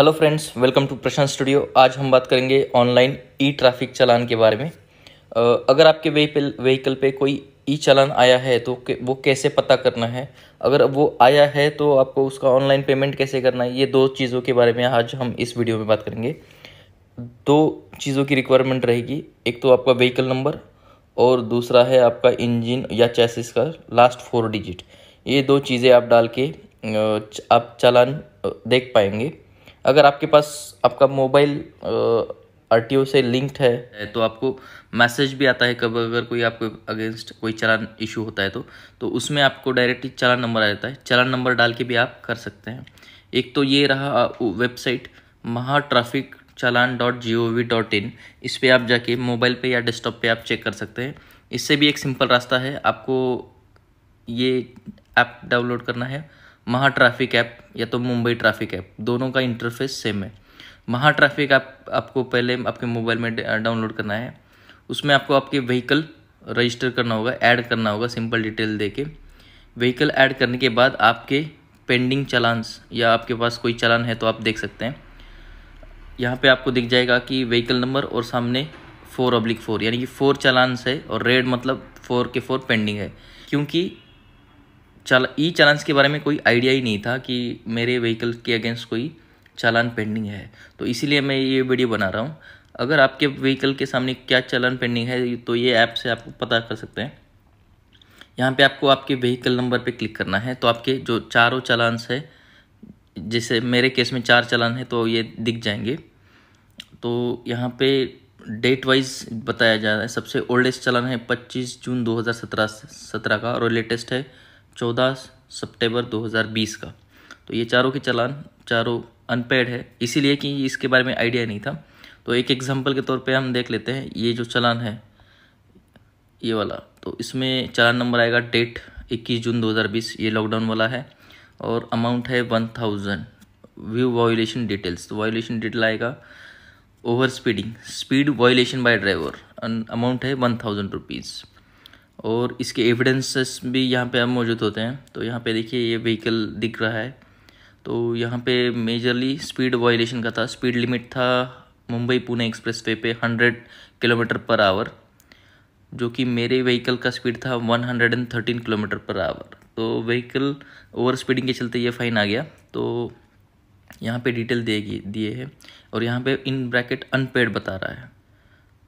hello friends welcome to Prashant studio आज हम बात करेंगे ऑनलाइन ई ट्रैफिक चालान के बारे में अगर आपके वहीकल वहीकल पे कोई ई चालान आया है तो वो कैसे पता करना है अगर वो आया है तो आपको उसका ऑनलाइन पेमेंट कैसे करना है ये दो चीज़ों के बारे में आज हम इस वीडियो में बात करेंगे दो चीज़ों की रिक्वायरमेंट रहेगी एक तो आपका व्हीकल नंबर और दूसरा है आपका इंजिन या चैसिस का लास्ट फोर डिजिट ये दो चीज़ें आप डाल के आप चालान देख पाएंगे अगर आपके पास आपका मोबाइल आर से लिंक्ड है तो आपको मैसेज भी आता है कब अगर कोई आपको अगेंस्ट कोई चलान इशू होता है तो तो उसमें आपको डायरेक्टली चलान नंबर आ जाता है चलान नंबर डाल के भी आप कर सकते हैं एक तो ये रहा website Maha traffic challan dot G O V dot in इस पर आप जाके मोबाइल पे या डेस्कटॉप पे आप चेक कर सकते हैं इससे भी एक सिंपल रास्ता है आपको ये ऐप डाउनलोड करना है महा ट्रैफिक ऐप या तो मुंबई ट्रैफिक ऐप दोनों का इंटरफेस सेम है महा ट्रैफिक ऐप आप, आपको पहले आपके मोबाइल में डाउनलोड करना है उसमें आपको आपके व्हीकल रजिस्टर करना होगा ऐड करना होगा सिंपल डिटेल दे के व्हीकल ऐड करने के बाद आपके पेंडिंग चलान्स या आपके पास कोई चलान है तो आप देख सकते हैं यहाँ पे आपको दिख जाएगा कि व्हीकल नंबर और सामने फोर अब्लिक फोर यानी कि फ़ोर चलान्स है और रेड मतलब फ़ोर के फोर पेंडिंग है क्योंकि चल ई चालान्स के बारे में कोई आइडिया ही नहीं था कि मेरे व्हीकल के अगेंस्ट कोई चालान पेंडिंग है तो इसीलिए मैं ये वीडियो बना रहा हूँ अगर आपके व्हीकल के सामने क्या चालान पेंडिंग है तो ये ऐप से आप पता कर सकते हैं यहाँ पे आपको आपके व्हीकल नंबर पे क्लिक करना है तो आपके जो चारों चालान्स है जैसे मेरे केस में चार चालान है तो ये दिख जाएंगे तो यहाँ पे डेट वाइज बताया जा रहा है सबसे ओल्डेस्ट चालान है 25 जून 2017 हज़ार का और लेटेस्ट है चौदह सितंबर 2020 का तो ये चारों के चलान चारों अनपेड है इसीलिए कि इसके बारे में आइडिया नहीं था तो एक एग्जाम्पल के तौर पे हम देख लेते हैं ये जो चलान है ये वाला तो इसमें चलान नंबर आएगा डेट 21 जून 2020 ये लॉकडाउन वाला है और अमाउंट है one thousand view violation details तो वायोलेशन डिटेल आएगा over speeding speed violation by driver amount है वन थाउजेंड रुपीज़ और इसके एविडेंसेस भी यहाँ पे अब मौजूद होते हैं तो यहाँ पे देखिए ये व्हीकल दिख रहा है तो यहाँ पे मेजरली स्पीड वायलेशन का था स्पीड लिमिट था मुंबई पुणे एक्सप्रेस वे पे हंड्रेड किलोमीटर पर आवर जो कि मेरे व्हीकल का स्पीड था one hundred and thirteen kilometre per hour तो व्हीकल ओवर स्पीडिंग के चलते ये फ़ाइन आ गया तो यहाँ पे डिटेल दिए दिए और यहाँ पे इन ब्रैकेट अनपेड बता रहा है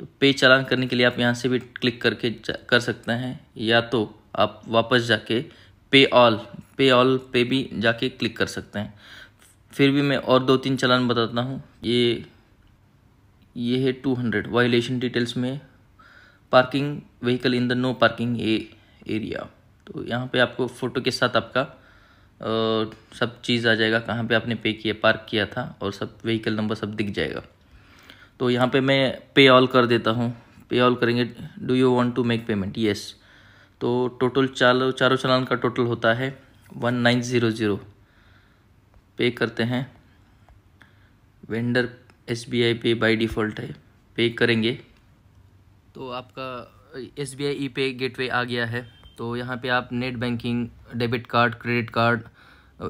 तो पे चालान करने के लिए आप यहाँ से भी क्लिक करके कर सकते हैं या तो आप वापस जाके पे ऑल पे ऑल पे भी जाके क्लिक कर सकते हैं फिर भी मैं और दो तीन चालान बताता हूँ ये ये है टू हंड्रेड वायलेशन डिटेल्स में parking vehicle in the no parking a area तो यहाँ पे आपको फ़ोटो के साथ आपका आ, सब चीज़ आ जाएगा कहाँ पे आपने पे किया पार्क किया था और सब व्हीकल नंबर सब दिख जाएगा तो यहाँ पे मैं पे ऑल कर देता हूँ पे ऑल करेंगे do you want to make payment yes तो टोटल चालो चारों चालान का टोटल होता है वन नाइन ज़ीरो ज़ीरो पे करते हैं वेंडर एस बी आई पे बाई डिफ़ॉल्ट है पे करेंगे तो आपका एस बी आई ई पे गेटवे आ गया है तो यहाँ पे आप net banking debit card credit card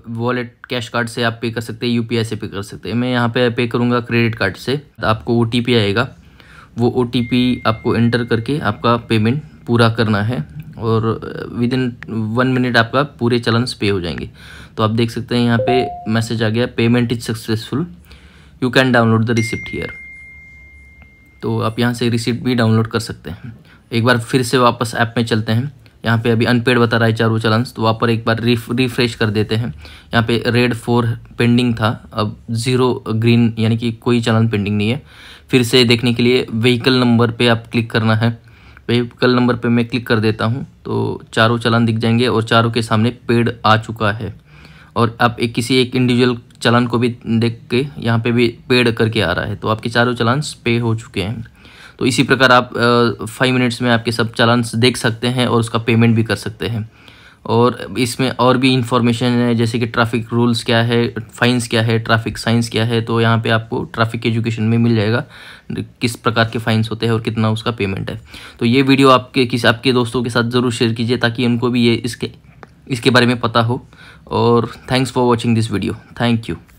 wallet cash card से आप पे कर सकते हैं यूपीआई से पे कर सकते हैं मैं यहाँ पे पे करूँगा क्रेडिट कार्ड से तो आपको ओ आएगा वो ओ आपको एंटर करके आपका पेमेंट पूरा करना है और विद इन वन मिनट आपका पूरे चलन्स पे हो जाएंगे तो आप देख सकते हैं यहाँ पे मैसेज आ गया payment is successful you can download the receipt here तो आप यहाँ से रिसिप्ट भी डाउनलोड कर सकते हैं एक बार फिर से वापस ऐप में चलते हैं यहाँ पे अभी अनपेड बता रहा है चारों चलन तो वहाँ पर एक बार रिफ रिफ्रेश कर देते हैं यहाँ पे रेड फोर पेंडिंग था अब ज़ीरो ग्रीन यानी कि कोई चलन पेंडिंग नहीं है फिर से देखने के लिए व्हीकल नंबर पे आप क्लिक करना है व्हीकल नंबर पे मैं क्लिक कर देता हूँ तो चारों चलन दिख जाएंगे और चारों के सामने पेड़ आ चुका है और आप एक किसी एक इंडिविजुअल चलन को भी देख के यहाँ पर भी पेड करके आ रहा है तो आपके चारों चलान पे हो चुके हैं तो इसी प्रकार आप फाइव मिनट्स में आपके सब चालान्स देख सकते हैं और उसका पेमेंट भी कर सकते हैं और इसमें और भी इंफॉर्मेशन है जैसे कि ट्रैफिक रूल्स क्या है फाइंस क्या है ट्रैफिक साइंस क्या है तो यहाँ पे आपको ट्रैफिक एजुकेशन में मिल जाएगा किस प्रकार के फाइंस होते हैं और कितना उसका पेमेंट है तो ये वीडियो आपके किसी आपके दोस्तों के साथ ज़रूर शेयर कीजिए ताकि उनको भी ये इसके इसके बारे में पता हो और thanks for watching this video thank you